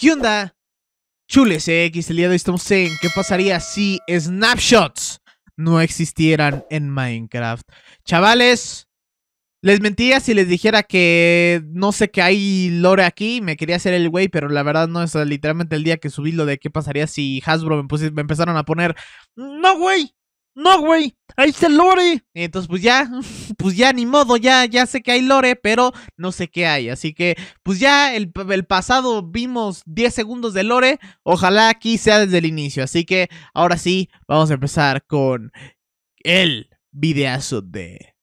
¿Qué onda? Chules X, el día de hoy estamos en ¿Qué pasaría si snapshots no existieran en Minecraft? Chavales, les mentía si les dijera que no sé qué hay lore aquí, me quería hacer el güey, pero la verdad no es literalmente el día que subí lo de qué pasaría si Hasbro me, me empezaron a poner, no güey, no, güey, ahí está el lore. Entonces, pues ya, pues ya ni modo, ya, ya sé que hay lore, pero no sé qué hay. Así que, pues ya el, el pasado vimos 10 segundos de lore. Ojalá aquí sea desde el inicio. Así que ahora sí, vamos a empezar con el videazo de.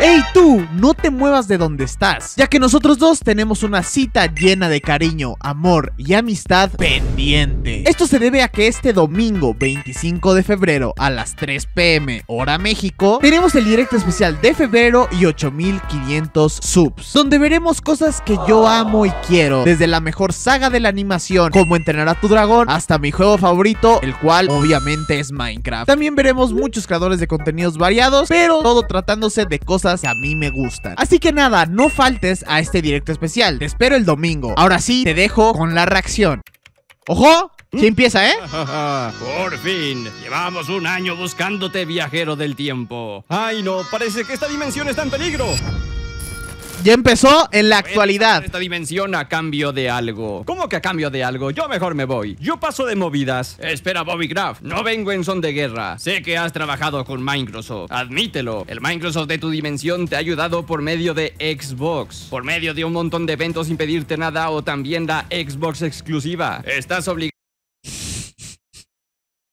¡Ey tú! No te muevas de donde estás, ya que nosotros dos tenemos una cita llena de cariño, amor y amistad pendiente. Esto se debe a que este domingo 25 de febrero a las 3 pm hora México tenemos el directo especial de febrero y 8500 subs, donde veremos cosas que yo amo y quiero, desde la mejor saga de la animación, como entrenar a tu dragón, hasta mi juego favorito, el cual obviamente es Minecraft. También veremos muchos creadores de contenidos variados, pero todo tratándose de cosas que a mí me gustan. Así que nada, no faltes a este directo especial. Te espero el domingo. Ahora sí, te dejo con la reacción. ¡Ojo! Sí empieza, ¿eh? Por fin. Llevamos un año buscándote, viajero del tiempo. Ay, no, parece que esta dimensión está en peligro. Ya empezó en la actualidad. Esta dimensión a cambio de algo. ¿Cómo que a cambio de algo? Yo mejor me voy. Yo paso de movidas. Espera, Bobby Graf. No vengo en son de guerra. Sé que has trabajado con Microsoft. Admítelo. El Microsoft de tu dimensión te ha ayudado por medio de Xbox. Por medio de un montón de eventos sin pedirte nada o también la Xbox exclusiva. Estás obligado.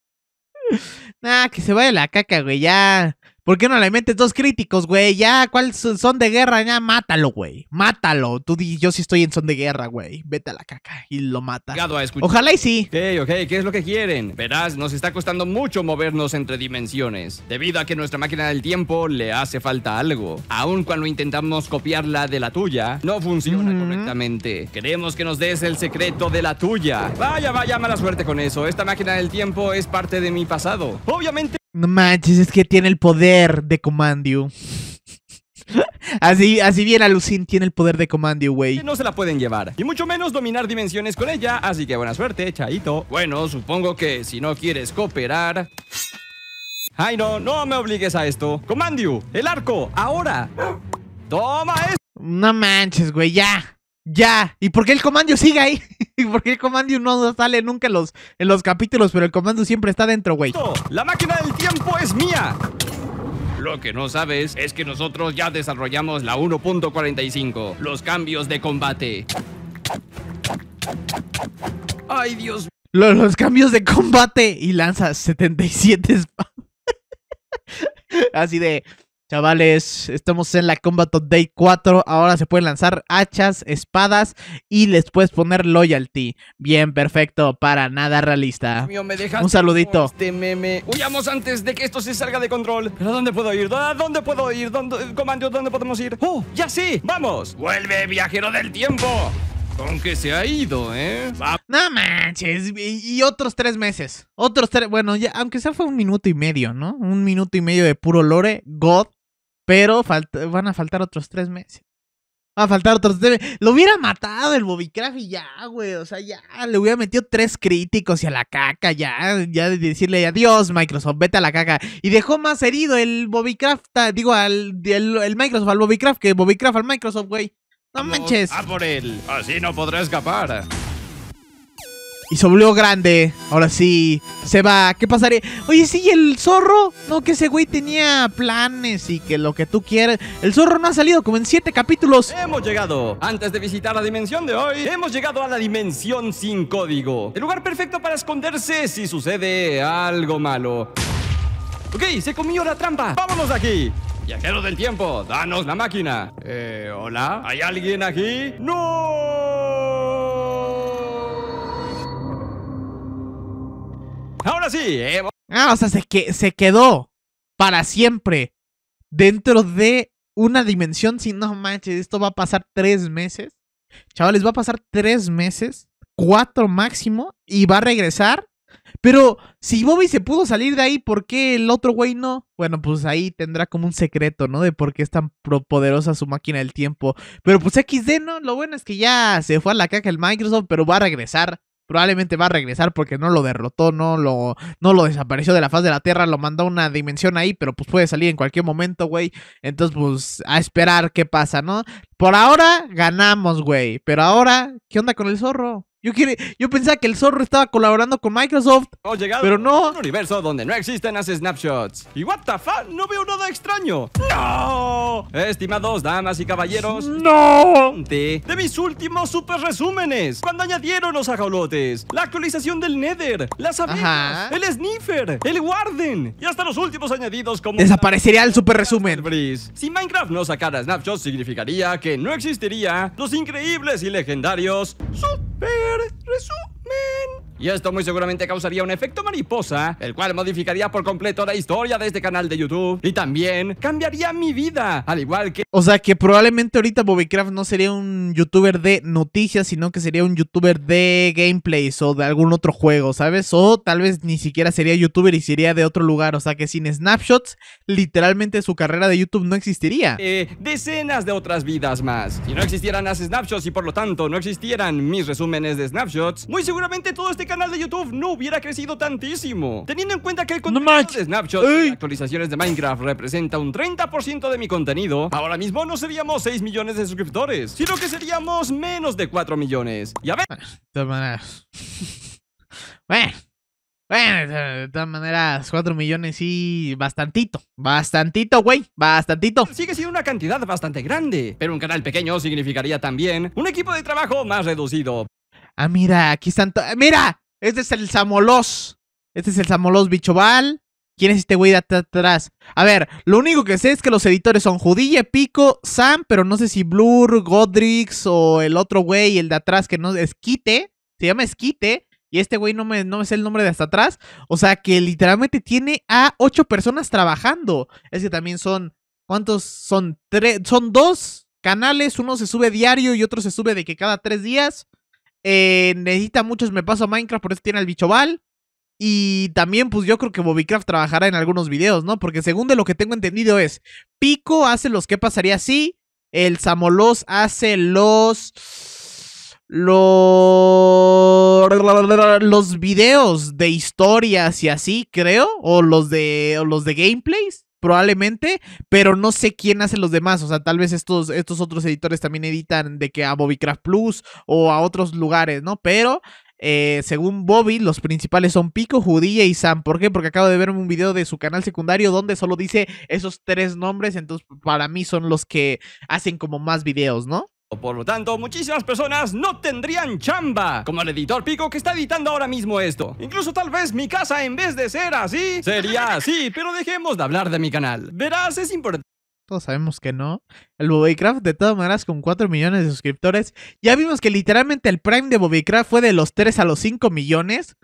nah, que se vaya la caca, güey. Ya. ¿Por qué no le metes dos críticos, güey? Ya, ¿cuál son de guerra? Ya, mátalo, güey. Mátalo. Tú di, yo sí estoy en son de guerra, güey. Vete a la caca y lo mata. Ojalá y sí. Ok, ok, ¿qué es lo que quieren? Verás, nos está costando mucho movernos entre dimensiones, debido a que nuestra máquina del tiempo le hace falta algo. Aun cuando intentamos copiarla de la tuya, no funciona correctamente. Queremos que nos des el secreto de la tuya. Vaya, vaya, mala suerte con eso. Esta máquina del tiempo es parte de mi pasado. Obviamente no manches, es que tiene el poder de Commandio. Así, así bien Alucin tiene el poder de Commandio, güey. No se la pueden llevar, y mucho menos dominar dimensiones con ella, así que buena suerte, Chaito. Bueno, supongo que si no quieres cooperar... Ay, no, no me obligues a esto. Comandio, el arco, ahora. Toma eso. No manches, güey, ya. Ya. ¿Y por qué el Comandio sigue ahí? Porque el comando no sale nunca en los, en los capítulos, pero el comando siempre está dentro, güey. La máquina del tiempo es mía. Lo que no sabes es que nosotros ya desarrollamos la 1.45, los cambios de combate. Ay, Dios. Los, los cambios de combate y lanza 77 spam. Así de, Chavales, estamos en la Combat of Day 4. Ahora se pueden lanzar hachas, espadas y les puedes poner loyalty. Bien, perfecto, para nada realista. Un saludito. Este meme. Huyamos antes de que esto se salga de control. ¿Pero dónde puedo ir? ¿A dónde puedo ir? ¿Dónde, comando, ¿dónde podemos ir? ¡Oh, ya sí! ¡Vamos! ¡Vuelve, viajero del tiempo! Aunque se ha ido, ¿eh? No manches, y, otros tres meses. Otros tres, bueno, ya, aunque sea fue un minuto y medio, ¿no? Un minuto y medio de puro lore, God, pero van a faltar otros tres meses. Va a faltar otros tres meses. Lo hubiera matado el Bobbycraft y ya, güey. O sea, ya le hubiera metido tres críticos y a la caca, ya. Ya de decirle adiós, Microsoft, vete a la caca. Y dejó más herido el Bobbycraft, ah, digo, al el, Microsoft, al Craft. que Bobbycraft al Microsoft, güey. No manches. por él. Así no podrá escapar. Y se grande. Ahora sí, se va. ¿Qué pasaría? Oye, sí, el zorro. No, que ese güey tenía planes y que lo que tú quieras. El zorro no ha salido como en siete capítulos. Hemos llegado. Antes de visitar la dimensión de hoy, hemos llegado a la dimensión sin código. El lugar perfecto para esconderse si sucede algo malo. Ok, se comió la trampa. Vámonos aquí. Viajeros del tiempo, danos la máquina. Eh, hola. ¿Hay alguien aquí? ¡No! ¿eh? ah, o sea, se, que, se quedó para siempre dentro de una dimensión si no manches. Esto va a pasar tres meses. Chavales, va a pasar tres meses, cuatro máximo, y va a regresar. Pero si Bobby se pudo salir de ahí, ¿por qué el otro güey no? Bueno, pues ahí tendrá como un secreto, ¿no? De por qué es tan poderosa su máquina del tiempo. Pero pues XD, ¿no? Lo bueno es que ya se fue a la caca el Microsoft, pero va a regresar probablemente va a regresar porque no lo derrotó, no lo, no lo desapareció de la faz de la Tierra, lo mandó a una dimensión ahí, pero pues puede salir en cualquier momento, güey. Entonces, pues, a esperar qué pasa, ¿no? Por ahora ganamos, güey. Pero ahora, ¿qué onda con el zorro? Yo, quiere, yo pensaba que el zorro estaba colaborando con Microsoft. Oh, pero no. un universo donde no existen las snapshots. Y what the fuck, no veo nada extraño. ¡No! Estimados damas y caballeros. ¡No! De, mis últimos super resúmenes. Cuando añadieron los ajolotes, la actualización del Nether, las abejas, el Sniffer, el Warden y hasta los últimos añadidos como. Desaparecería el super resumen. Si Minecraft no sacara snapshots, significaría que no existiría los increíbles y legendarios. Pero resulta Y esto muy seguramente causaría un efecto mariposa, el cual modificaría por completo la historia de este canal de YouTube. Y también cambiaría mi vida, al igual que... O sea que probablemente ahorita Bobbycraft no sería un youtuber de noticias, sino que sería un youtuber de gameplays o de algún otro juego, ¿sabes? O tal vez ni siquiera sería youtuber y sería de otro lugar. O sea que sin snapshots, literalmente su carrera de YouTube no existiría. Eh, decenas de otras vidas más. Si no existieran las snapshots y por lo tanto no existieran mis resúmenes de snapshots, muy seguramente todo este canal de YouTube no hubiera crecido tantísimo. Teniendo en cuenta que el contenido de Snapshot y actualizaciones de Minecraft representa un 30% de mi contenido, ahora mismo no seríamos 6 millones de suscriptores, sino que seríamos menos de 4 millones. Y a ver... De maneras... Bueno... de todas maneras, 4 millones y bastantito. Bastantito, güey. Bastantito. Sigue siendo una cantidad bastante grande. Pero un canal pequeño significaría también un equipo de trabajo más reducido. Ah, mira, aquí están. ¡Mira! Este es el Samolos. Este es el bicho Bichobal. ¿Quién es este güey de atrás? A ver, lo único que sé es que los editores son Judilla, Pico, Sam, pero no sé si Blur, Godrix o el otro güey, el de atrás que no es Quite. Se llama Esquite. Y este güey no me, no me sé el nombre de hasta atrás. O sea que literalmente tiene a ocho personas trabajando. Es que también son. ¿Cuántos? Son tres. Son dos canales. Uno se sube diario y otro se sube de que cada tres días. Eh, necesita muchos me paso a Minecraft, por eso tiene al bichoval. Y también, pues yo creo que Bobbycraft trabajará en algunos videos, ¿no? Porque según de lo que tengo entendido es, Pico hace los que pasaría así, el Samolos hace los... Los... Los videos de historias y así, creo, o los de, o los de gameplays probablemente, pero no sé quién hace los demás. O sea, tal vez estos, estos otros editores también editan de que a Bobbycraft Plus o a otros lugares, ¿no? Pero eh, según Bobby, los principales son Pico, Judía y Sam. ¿Por qué? Porque acabo de verme un video de su canal secundario donde solo dice esos tres nombres. Entonces, para mí son los que hacen como más videos, ¿no? Por lo tanto, muchísimas personas no tendrían chamba, como el editor Pico que está editando ahora mismo esto. Incluso tal vez mi casa, en vez de ser así, sería así, pero dejemos de hablar de mi canal. Verás, es importante. Todos sabemos que no. El Bobbycraft, de todas maneras, con 4 millones de suscriptores. Ya vimos que literalmente el Prime de Bobbycraft fue de los 3 a los 5 millones.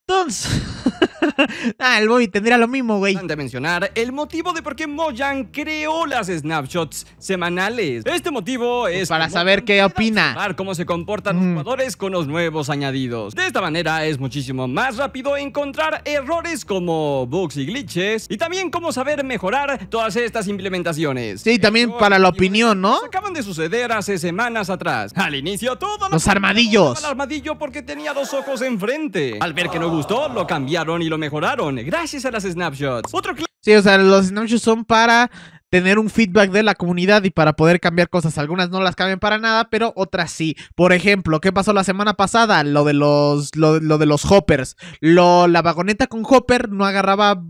Entonces... ah, el Bobby tendrá lo mismo, güey. De mencionar el motivo de por qué Mojang creó las snapshots semanales. Este motivo pues es... Para saber qué opina. Cómo se comportan los mm. jugadores con los nuevos añadidos. De esta manera es muchísimo más rápido encontrar errores como bugs y glitches y también cómo saber mejorar todas estas implementaciones. Sí, también para la opinión, ¿no? Acaban de suceder hace semanas atrás. Al inicio todos Los armadillos. El armadillo porque tenía dos ojos enfrente. Al ver que no gustó, lo cambiaron y lo mejoraron gracias a las snapshots. Otro sí, o sea, los snapshots son para tener un feedback de la comunidad y para poder cambiar cosas. Algunas no las cambian para nada, pero otras sí. Por ejemplo, ¿qué pasó la semana pasada? Lo de los, lo de los hoppers. Lo, la vagoneta con hopper no agarraba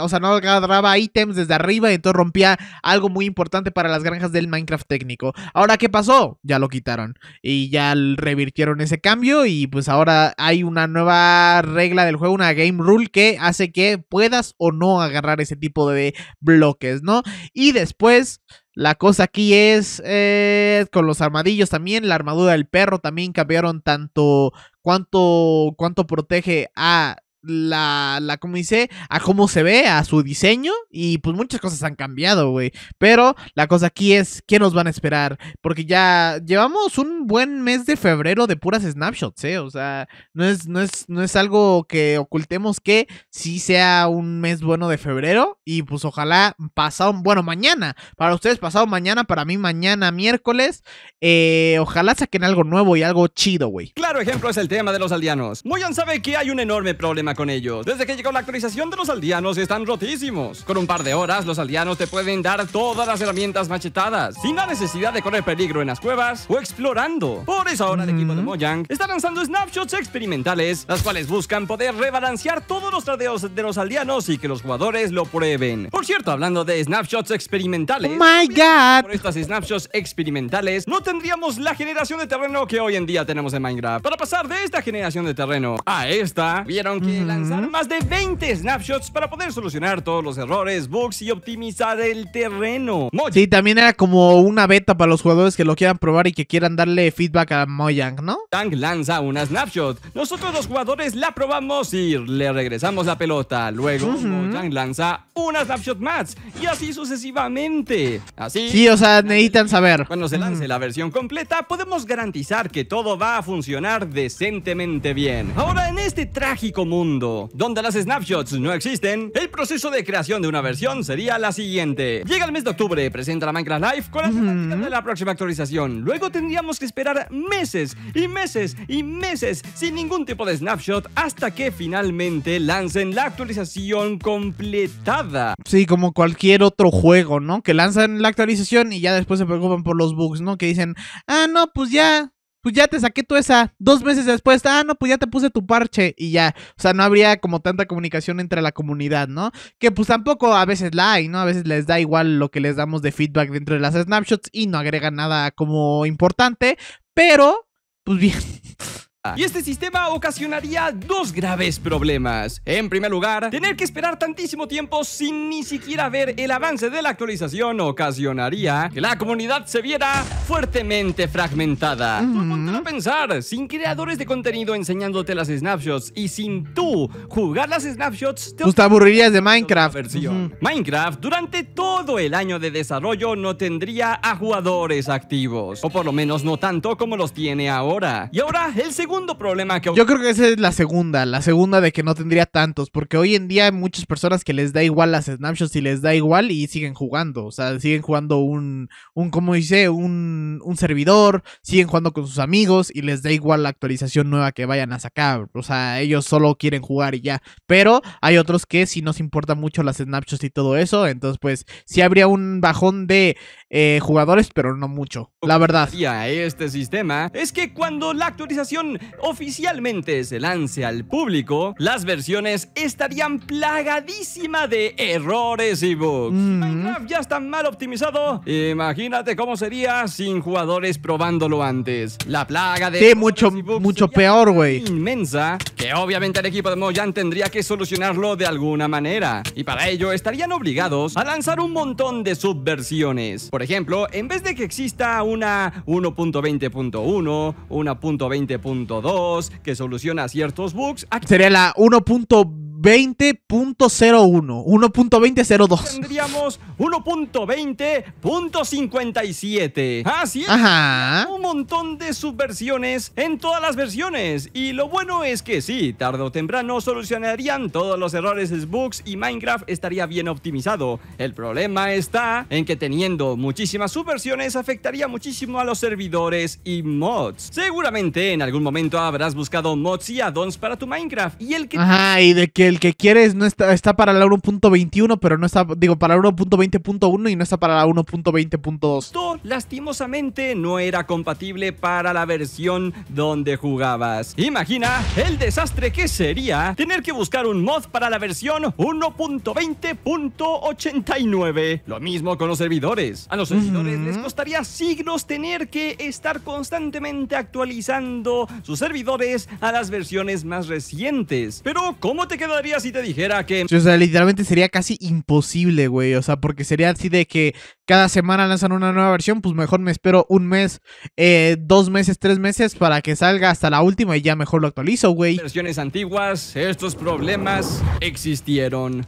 o sea, no agarraba ítems desde arriba y entonces rompía algo muy importante para las granjas del Minecraft técnico. Ahora, ¿qué pasó? Ya lo quitaron y ya revirtieron ese cambio y pues ahora hay una nueva regla del juego, una game rule que hace que puedas o no agarrar ese tipo de bloques, ¿no? Y después... La cosa aquí es eh, con los armadillos también, la armadura del perro también cambiaron tanto cuánto, cuánto protege a la, la, como dice, a cómo se ve, a su diseño, y pues muchas cosas han cambiado, güey. Pero la cosa aquí es, ¿qué nos van a esperar? Porque ya llevamos un buen mes de febrero de puras snapshots, ¿eh? O sea, no es, no es, no es algo que ocultemos que sí sea un mes bueno de febrero, y pues ojalá pasado, bueno, mañana, para ustedes pasado mañana, para mí mañana miércoles, eh, ojalá saquen algo nuevo y algo chido, güey. Claro ejemplo es el tema de los aldeanos. Muyan sabe que hay un enorme problema con ellos. Desde que llegó la actualización de los aldeanos están rotísimos. Con un par de horas los aldeanos te pueden dar todas las herramientas machetadas, sin la necesidad de correr peligro en las cuevas o explorando. Por eso ahora el equipo de mm. Mojang está lanzando snapshots experimentales, las cuales buscan poder rebalancear todos los tradeos de los aldeanos y que los jugadores lo prueben. Por cierto, hablando de snapshots experimentales, oh my god. Por estas snapshots experimentales no tendríamos la generación de terreno que hoy en día tenemos en Minecraft. Para pasar de esta generación de terreno a esta, vieron que lanzar más de 20 snapshots para poder solucionar todos los errores, bugs y optimizar el terreno. Sí, también era como una beta para los jugadores que lo quieran probar y que quieran darle feedback a Mojang, ¿no? Tang lanza una snapshot. Nosotros los jugadores la probamos y le regresamos la pelota. Luego Mojang lanza una snapshot más y así sucesivamente. Así. Sí, o sea, necesitan saber. Cuando se lance la versión completa, podemos garantizar que todo va a funcionar decentemente bien. Ahora, en este trágico mundo donde las snapshots no existen, el proceso de creación de una versión sería la siguiente. Llega el mes de octubre, presenta la Minecraft Live con de la próxima actualización. Luego tendríamos que esperar meses y meses y meses sin ningún tipo de snapshot hasta que finalmente lancen la actualización completada. Sí, como cualquier otro juego, ¿no? Que lanzan la actualización y ya después se preocupan por los bugs, ¿no? Que dicen, ah, no, pues ya pues ya te saqué tú esa. Dos meses después, ah, no, pues ya te puse tu parche y ya. O sea, no habría como tanta comunicación entre la comunidad, ¿no? Que pues tampoco a veces la hay, ¿no? A veces les da igual lo que les damos de feedback dentro de las snapshots y no agrega nada como importante, pero, pues bien. Ah. Y este sistema ocasionaría dos graves problemas. En primer lugar, tener que esperar tantísimo tiempo sin ni siquiera ver el avance de la actualización ocasionaría que la comunidad se viera fuertemente fragmentada. Mm-hmm. No pensar, sin creadores de contenido enseñándote las snapshots y sin tú jugar las snapshots, te, pues aburrirías de Minecraft. Mm-hmm. Minecraft durante todo el año de desarrollo no tendría a jugadores activos, o por lo menos no tanto como los tiene ahora. Y ahora el segundo segundo problema que... Yo creo que esa es la segunda, la segunda de que no tendría tantos, porque hoy en día hay muchas personas que les da igual las snapshots y les da igual y siguen jugando, o sea, siguen jugando un, un como dice, un, un servidor, siguen jugando con sus amigos y les da igual la actualización nueva que vayan a sacar, o sea, ellos solo quieren jugar y ya, pero hay otros que si nos importan mucho las snapshots y todo eso, entonces pues sí habría un bajón de eh, jugadores, pero no mucho, la verdad. Y a este sistema es que cuando la actualización oficialmente se lance al público, las versiones estarían plagadísimas de errores y bugs. Mm. Minecraft ya está mal optimizado. Imagínate cómo sería sin jugadores probándolo antes. La plaga de... mucho, mucho peor, güey. Inmensa, que obviamente el equipo de Mojang tendría que solucionarlo de alguna manera. Y para ello estarían obligados a lanzar un montón de subversiones. Por ejemplo, en vez de que exista una 1.20.1, una que soluciona ciertos bugs. Sería la 1.2 20.01 1.2002. Tendríamos 1.20.57. Así es. Un montón de subversiones en todas las versiones. Y lo bueno es que sí, tarde o temprano solucionarían todos los errores de bugs y Minecraft estaría bien optimizado. El problema está en que teniendo muchísimas subversiones afectaría muchísimo a los servidores y mods. Seguramente en algún momento habrás buscado mods y addons para tu Minecraft. Y el que... ay, de que el que quieres no está, para la 1.21, pero no está, digo, para la 1.20.1 y no está para la 1.20.2. Lastimosamente no era compatible para la versión donde jugabas. Imagina el desastre que sería tener que buscar un mod para la versión 1.20.89. Lo mismo con los servidores. A los servidores les costaría siglos tener que estar constantemente actualizando sus servidores a las versiones más recientes. Pero, ¿cómo te quedó si te dijera que... O sea, literalmente sería casi imposible, güey. O sea, porque sería así de que cada semana lanzan una nueva versión, pues mejor me espero un mes, eh, dos meses, tres meses para que salga hasta la última y ya mejor lo actualizo, güey. Versiones antiguas, estos problemas existieron.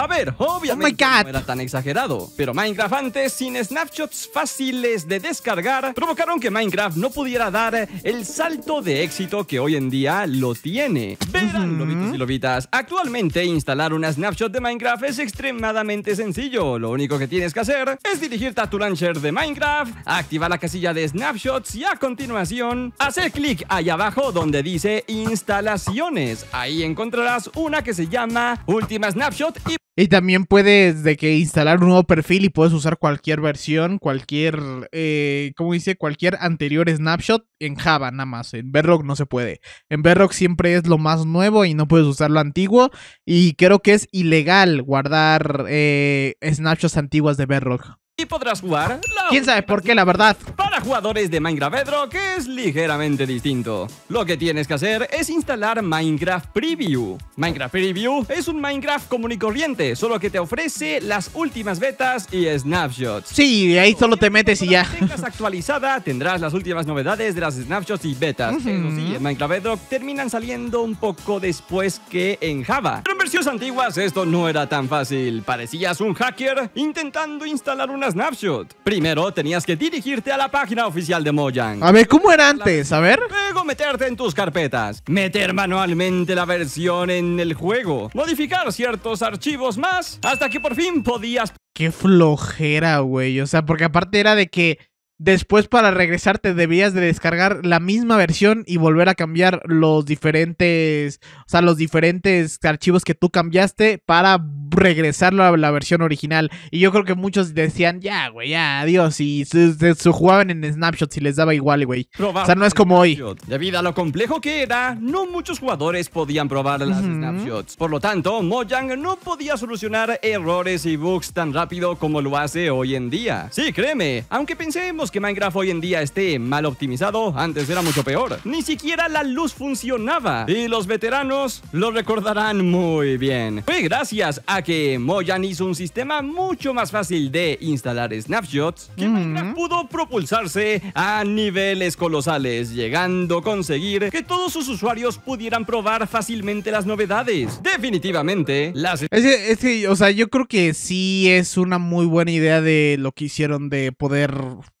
A ver, obviamente oh no era tan exagerado, pero Minecraft antes, sin snapshots fáciles de descargar, provocaron que Minecraft no pudiera dar el salto de éxito que hoy en día lo tiene. Verán, lobitos y lobitas, actualmente instalar una snapshot de Minecraft es extremadamente sencillo. Lo único que tienes que hacer es dirigirte a tu launcher de Minecraft, activar la casilla de snapshots y a continuación hacer clic ahí abajo donde dice instalaciones. Ahí encontrarás una que se llama Última Snapshot y y también puedes de que instalar un nuevo perfil y puedes usar cualquier versión, cualquier, eh, ¿cómo dice? Cualquier anterior snapshot en Java nada más. En Bedrock no se puede. En Bedrock siempre es lo más nuevo y no puedes usar lo antiguo. Y creo que es ilegal guardar eh, snapshots antiguas de Bedrock y podrás jugar. ¿Quién sabe por qué, la verdad? Para jugadores de Minecraft Bedrock es ligeramente distinto. Lo que tienes que hacer es instalar Minecraft Preview. Minecraft Preview es un Minecraft común y corriente, solo que te ofrece las últimas betas y snapshots. Sí, ahí solo te metes y ya. tengas actualizada, tendrás las últimas novedades de las snapshots y betas. en Minecraft Bedrock terminan saliendo un poco después que en Java antiguas esto no era tan fácil. Parecías un hacker intentando instalar una snapshot. Primero tenías que dirigirte a la página oficial de Mojang. A ver, ¿cómo era antes? A ver. Luego meterte en tus carpetas. Meter manualmente la versión en el juego. Modificar ciertos archivos más hasta que por fin podías... Qué flojera, güey. O sea, porque aparte era de que Después para regresarte te debías de descargar la misma versión y volver a cambiar los diferentes, o sea, los diferentes archivos que tú cambiaste para regresarlo a la versión original. Y yo creo que muchos decían, ya, güey, ya, adiós. Y se, jugaban en snapshots y les daba igual, güey. o sea, no es como hoy. Debido a lo complejo que era, no muchos jugadores podían probar las snapshots. Por lo tanto, Mojang no podía solucionar errores y bugs tan rápido como lo hace hoy en día. Sí, créeme, aunque pensemos que Minecraft hoy en día esté mal optimizado, antes era mucho peor. Ni siquiera la luz funcionaba. Y los veteranos lo recordarán muy bien. Fue gracias a que Moyan hizo un sistema mucho más fácil de instalar snapshots que pudo propulsarse a niveles colosales, llegando a conseguir que todos sus usuarios pudieran probar fácilmente las novedades. Definitivamente, las... es que, o sea, yo creo que sí es una muy buena idea de lo que hicieron de poder,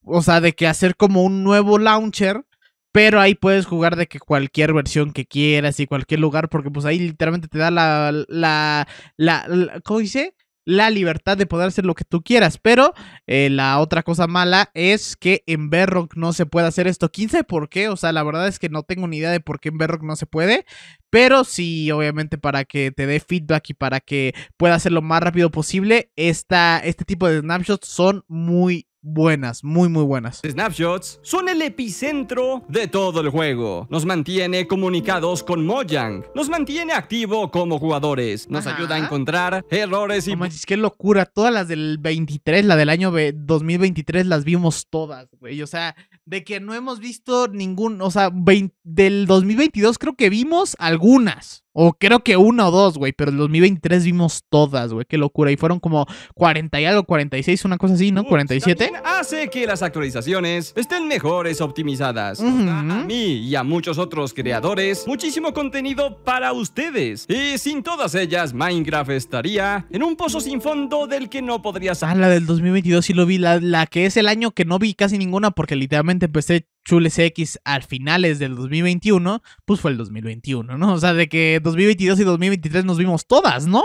o sea, de que hacer como un nuevo launcher pero ahí puedes jugar de que cualquier versión que quieras y cualquier lugar, porque pues ahí literalmente te da la, la, la, ¿cómo dice? La libertad de poder hacer lo que tú quieras. Pero eh, la otra cosa mala es que en Berrock no se puede hacer esto. 15. sabe por qué? O sea, la verdad es que no tengo ni idea de por qué en Berrock no se puede. Pero sí, obviamente para que te dé feedback y para que pueda hacerlo lo más rápido posible, esta, este tipo de snapshots son muy buenas, muy muy buenas. Snapshots son el epicentro de todo el juego. Nos mantiene comunicados con Mojang, nos mantiene activo como jugadores, nos ayuda a encontrar errores y... qué locura, todas las del 23, la del año 2023 las vimos todas, güey, o sea, de que no hemos visto ningún, o sea, del 2022 creo que vimos algunas. O creo que uno o dos, güey, pero en 2023 vimos todas, güey, qué locura. Y fueron como 40 y algo, 46, una cosa así, ¿no? 47. Hace que las actualizaciones estén mejores optimizadas. A mí y a muchos otros creadores, muchísimo contenido para ustedes. Y sin todas ellas, Minecraft estaría en un pozo sin fondo del que no podría salir. Ah, la del 2022 sí lo vi, la, la que es el año que no vi casi ninguna porque literalmente empecé Chules X al finales del 2021, pues fue el 2021, ¿no? O sea, de que 2022 y 2023 nos vimos todas, ¿no?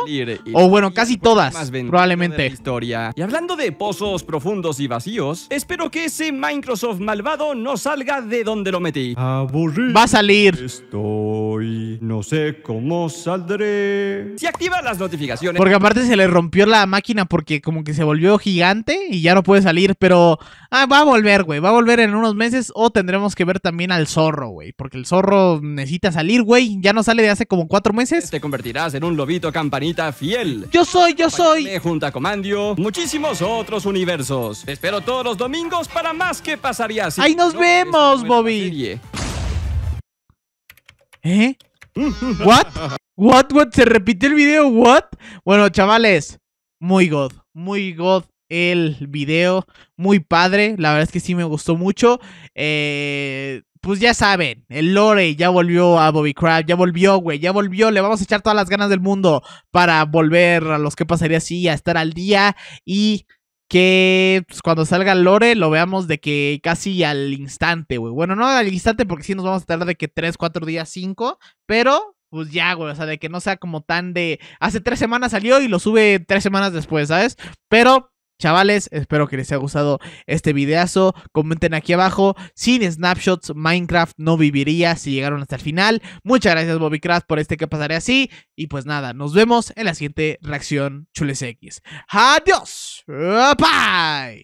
o bueno, casi todas, probablemente. Historia. Y hablando de pozos profundos y vacíos, espero que ese Microsoft malvado no salga de donde lo metí. Va a salir. Estoy, no sé cómo saldré. Si activa las notificaciones. Porque aparte se le rompió la máquina porque como que se volvió gigante y ya no puede salir, pero ah, va a volver, güey, va a volver en unos meses tendremos que ver también al zorro, güey. Porque el zorro necesita salir, güey. Ya no sale de hace como cuatro meses. Te convertirás en un lobito campanita fiel. Yo soy, yo soy. junta Comandio, muchísimos otros universos. Te espero todos los domingos para más que pasaría ¡Ahí nos vemos, Bobby! ¿Eh? ¿What? ¿What? ¿What? ¿Se repite el video? ¿What? Bueno, chavales. Muy god. Muy god el video. Muy padre, la verdad es que sí me gustó mucho. Eh, pues ya saben, el Lore ya volvió a Bobby Crab, ya volvió, güey, ya volvió. Le vamos a echar todas las ganas del mundo para volver a los que pasaría así, a estar al día y que pues, cuando salga el Lore lo veamos de que casi al instante, güey. Bueno, no al instante porque sí nos vamos a tardar de que 3, 4 días, 5, pero pues ya, güey, o sea, de que no sea como tan de hace tres semanas salió y lo sube tres semanas después, ¿sabes? Pero Chavales, espero que les haya gustado este videazo. Comenten aquí abajo. Sin snapshots, Minecraft no viviría si llegaron hasta el final. Muchas gracias, BobbyCraft, por este que pasaré así. Y pues nada, nos vemos en la siguiente reacción Chules X. Adiós. Bye.